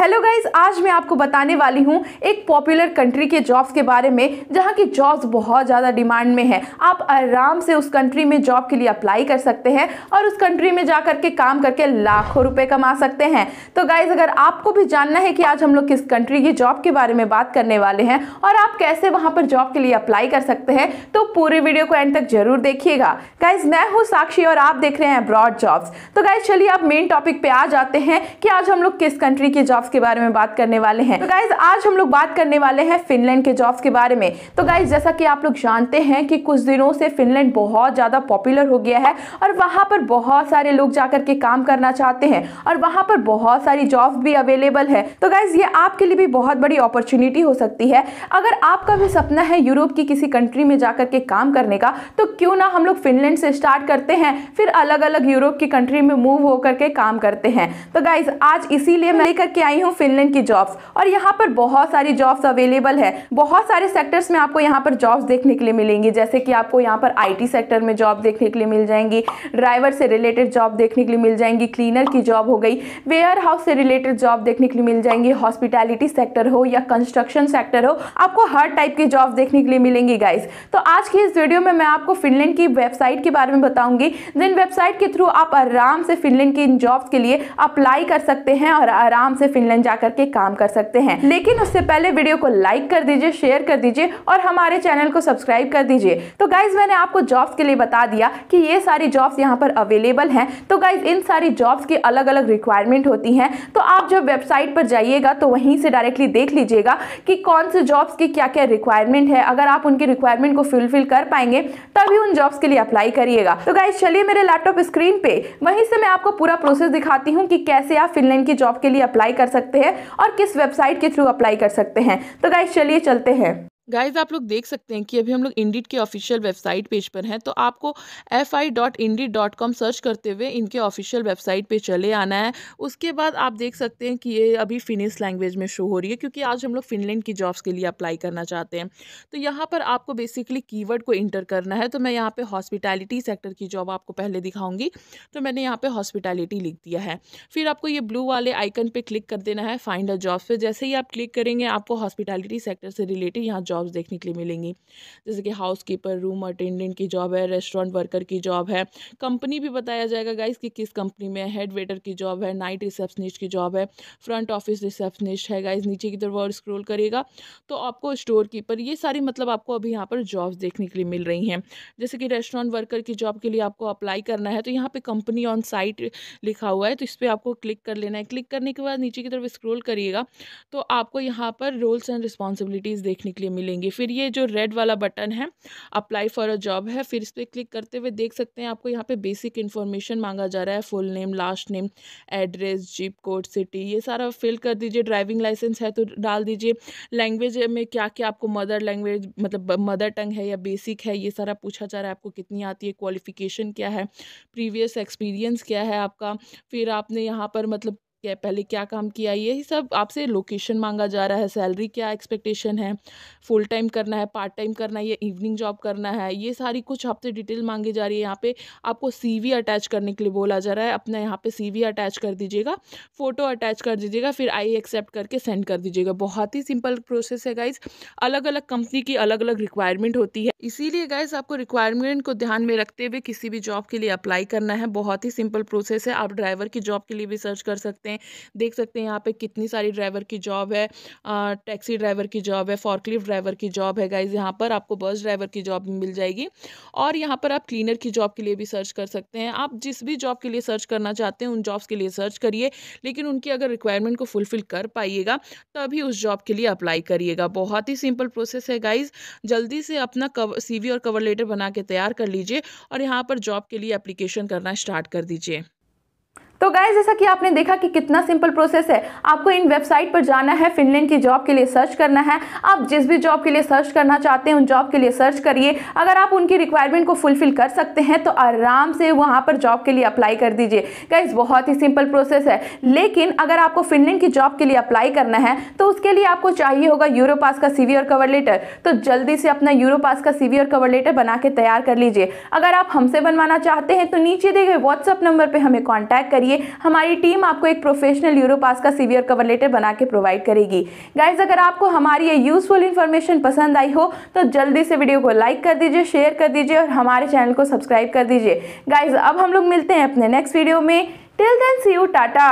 hello guys आज मैं आपको बताने वाली हूँ एक पॉपुलर कंट्री के जॉब्स के बारे में जहाँ की जॉब्स बहुत ज़्यादा डिमांड में है आप आराम से उस कंट्री में जॉब के लिए अप्लाई कर सकते हैं और उस कंट्री में जा करके काम करके लाखों रुपए कमा सकते हैं तो गाइज अगर आपको भी जानना है कि आज हम लोग किस कंट्री की जॉब के बारे में बात करने वाले हैं और आप कैसे वहाँ पर जॉब के लिए अप्लाई कर सकते हैं तो पूरे वीडियो को एंड तक जरूर देखिएगा गाइज मैं हूँ साक्षी और आप देख रहे हैं ब्रॉड जॉब्स तो गाइज चलिए आप मेन टॉपिक पर आ जाते हैं कि आज हम लोग किस कंट्री की जॉब्स के बारे में बात करने वाले हैं तो गाइज आज हम लोग बात करने वाले हैं फिनलैंड के जॉब्स के बारे में तो गाइज जैसा कि आप लोग जानते हैं कि कुछ दिनों से फिनलैंड बहुत ज़्यादा पॉपुलर हो गया है और वहां पर बहुत सारे लोग जाकर के काम करना चाहते हैं और वहां पर बहुत सारी जॉब भी अवेलेबल है तो गाइज ये आपके लिए भी बहुत बड़ी अपॉर्चुनिटी हो सकती है अगर आपका भी सपना है यूरोप की किसी कंट्री में जाकर के काम करने का तो क्यों ना हम लोग फिनलैंड से स्टार्ट करते हैं फिर अलग अलग यूरोप की कंट्री में मूव होकर के काम करते हैं तो गाइज आज इसीलिए मैं लेकर के आई रही हूँ फिनलैंड की जॉब्स और यहाँ पर बहुत सारी जॉब्स अवेलेबल है बहुत सारे सेक्टर्स में आपको यहाँ पर जॉब्स देखने के लिए मिलेंगी जैसे कि आपको यहाँ पर आईटी सेक्टर में जॉब देखने के लिए मिल जाएंगी ड्राइवर से रिलेटेड जॉब देखने के लिए मिल जाएंगी क्लीनर की जॉब हो गई वेयर हाउस से रिलेटेड जॉब देखने के लिए मिल जाएंगी हॉस्पिटैलिटी सेक्टर हो या कंस्ट्रक्शन सेक्टर हो आपको हर टाइप की जॉब देखने के लिए मिलेंगी गाइज तो आज की इस वीडियो में मैं आपको फिनलैंड की वेबसाइट के बारे में बताऊंगी जिन वेबसाइट के थ्रू आप आराम से फिनलैंड की इन जॉब्स के लिए अप्लाई कर सकते हैं और आराम से फिनलैंड ऑनलाइन जा करके काम कर सकते हैं लेकिन उससे पहले वीडियो को लाइक कर दीजिए शेयर कर दीजिए और हमारे चैनल को सब्सक्राइब कर दीजिए तो गाइज मैंने आपको जॉब्स के लिए बता दिया कि ये सारी जॉब्स यहाँ पर अवेलेबल हैं तो गाइज इन सारी जॉब्स की अलग अलग रिक्वायरमेंट होती हैं तो आप जब वेबसाइट पर जाइएगा तो वहीं से डायरेक्टली देख लीजिएगा कि कौन से जॉब्स की क्या क्या रिक्वायरमेंट है अगर आप उनकी रिक्वायरमेंट को फुलफिल कर पाएंगे तभी उन जॉब्स के लिए अप्लाई करिएगा तो गाइज चलिए मेरे लैपटॉप स्क्रीन पे वहीं से मैं आपको पूरा प्रोसेस दिखाती हूँ कि कैसे आप फिनलैंड की जॉब के लिए अप्लाई कर सकते हैं और किस वेबसाइट के थ्रू अप्लाई कर सकते हैं तो गाइज चलिए चलते हैं गाइज आप लोग देख सकते हैं कि अभी हम लोग इंडिट के ऑफिशियल वेबसाइट पेज पर हैं तो आपको F I dot Indeed dot com search करते हुए इनके ऑफिशियल वेबसाइट पे चले आना है उसके बाद आप देख सकते हैं कि ये अभी फिनिश लैंग्वेज में शो हो रही है क्योंकि आज हम लोग फिनलैंड की जॉब्स के लिए अप्लाई करना चाहते हैं तो यहाँ पर आपको बेसिकली कीवर्ड को इंटर करना है तो मैं यहाँ पर हॉस्पिटैलिटी सेक्टर की जॉब आपको पहले दिखाऊंगी तो मैंने यहाँ पर हॉस्पिटैलिटी लिख दिया है फिर आपको ये ब्लू वाले आइकन पर क्लिक कर देना है फाइंड अ जॉब्स पर जैसे ही आप क्लिक करेंगे आपको हॉस्पिटैलिटी सेक्टर से रिलेटेड यहाँ जॉब जॉब्स देखने के लिए मिलेंगी जैसे कि हाउस कीपर रूम अटेंडेंट की जॉब है रेस्टोरेंट वर्कर की जॉब है कंपनी भी बताया जाएगा गाइस कि किस कंपनी में हेड वेटर की जॉब है नाइट रिसेप्शनिस्ट की जॉब है फ्रंट ऑफिस रिसेप्शनिस्ट है गाइज नीचे की तरफ और स्क्रोल करेगा तो आपको स्टोर कीपर ये सारी मतलब आपको अभी यहाँ पर जॉब्स देखने के लिए मिल रही हैं जैसे कि रेस्टोरेंट वर्कर की जॉब के लिए आपको अप्लाई करना है तो यहाँ पर कंपनी ऑन साइट लिखा हुआ है तो इस पर आपको क्लिक कर लेना है क्लिक करने के बाद नीचे की तरफ स्क्रोल करिएगा तो आपको यहाँ पर रोल्स एंड रिस्पॉन्सिबिलिटीज़ देखने के लिए मिले मिलेंगी फिर ये जो रेड वाला बटन है अप्लाई फॉर अ जॉब है फिर इस पर क्लिक करते हुए देख सकते हैं आपको यहाँ पे बेसिक इन्फॉर्मेशन मांगा जा रहा है full name last name address zip code city ये सारा फिल कर दीजिए ड्राइविंग लाइसेंस है तो डाल दीजिए लैंग्वेज में क्या क्या आपको मदर लैंग्वेज मतलब मदर टंग है या बेसिक है ये सारा पूछा जा रहा है आपको कितनी आती है क्वालिफिकेशन क्या है प्रीवियस एक्सपीरियंस क्या है आपका फिर आपने यहाँ पर मतलब क्या पहले क्या काम किया यही सब आपसे लोकेशन मांगा जा रहा है सैलरी क्या एक्सपेक्टेशन है फुल टाइम करना है पार्ट टाइम करना है या इवनिंग जॉब करना है ये सारी कुछ आपसे डिटेल मांगी जा रही है यहाँ पे आपको सीवी अटैच करने के लिए बोला जा रहा है अपना यहाँ पे सीवी अटैच कर दीजिएगा फ़ोटो अटैच कर दीजिएगा फिर आई एक्सेप्ट करके सेंड कर दीजिएगा बहुत ही सिंपल प्रोसेस है गाइज अलग अलग कंपनी की अलग अलग रिक्वायरमेंट होती है इसीलिए गाइज आपको रिक्वायरमेंट को ध्यान में रखते हुए किसी भी जॉब के लिए अप्लाई करना है बहुत ही सिंपल प्रोसेस है आप ड्राइवर की जॉब के लिए भी सर्च कर सकते हैं सकते हैं देख सकते हैं यहाँ पे कितनी सारी ड्राइवर की जॉब है टैक्सी ड्राइवर की जॉब है फॉर्कलिफ्ट ड्राइवर की जॉब है गाइज यहाँ पर आपको बस ड्राइवर की जॉब मिल जाएगी और यहाँ पर आप क्लीनर की जॉब के लिए भी सर्च कर सकते हैं आप जिस भी जॉब के लिए सर्च करना चाहते हैं उन जॉब्स के लिए सर्च करिए लेकिन उनकी अगर रिक्वायरमेंट को फुलफिल कर पाइएगा तभी उस जॉब के लिए अप्लाई करिएगा बहुत ही सिंपल प्रोसेस है गाइज जल्दी से अपना कव सी और कवर लेटर बना के तैयार कर लीजिए और यहाँ पर जॉब के लिए एप्लीकेशन करना स्टार्ट कर दीजिए तो गाइज जैसा कि आपने देखा कि कितना सिंपल प्रोसेस है आपको इन वेबसाइट पर जाना है फिनलैंड की जॉब के लिए सर्च करना है आप जिस भी जॉब के लिए सर्च करना चाहते हैं उन जॉब के लिए सर्च करिए अगर आप उनकी रिक्वायरमेंट को फुलफिल कर सकते हैं तो आराम से वहाँ पर जॉब के लिए अप्लाई कर दीजिए गाइज बहुत ही सिंपल प्रोसेस है लेकिन अगर आपको फिनलैंड की जॉब के लिए अप्लाई करना है तो उसके लिए आपको चाहिए होगा यूरोपास का सी और कवर लेटर तो जल्दी से अपना यूरोपास का सी और कवर लेटर बना के तैयार कर लीजिए अगर आप हमसे बनवाना चाहते हैं तो नीचे दिए गए व्हाट्सअप नंबर पर हमें कॉन्टैक्ट करिए लिए हमारी टीम आपको एक प्रोफेशनल यूरोपास का सीवियर कवर लेटर बना के प्रोवाइड करेगी गाइज अगर आपको हमारी ये यूजफुल इन्फॉर्मेशन पसंद आई हो तो जल्दी से वीडियो को लाइक कर दीजिए शेयर कर दीजिए और हमारे चैनल को सब्सक्राइब कर दीजिए गाइज अब हम लोग मिलते हैं अपने नेक्स्ट वीडियो में till then see you Tata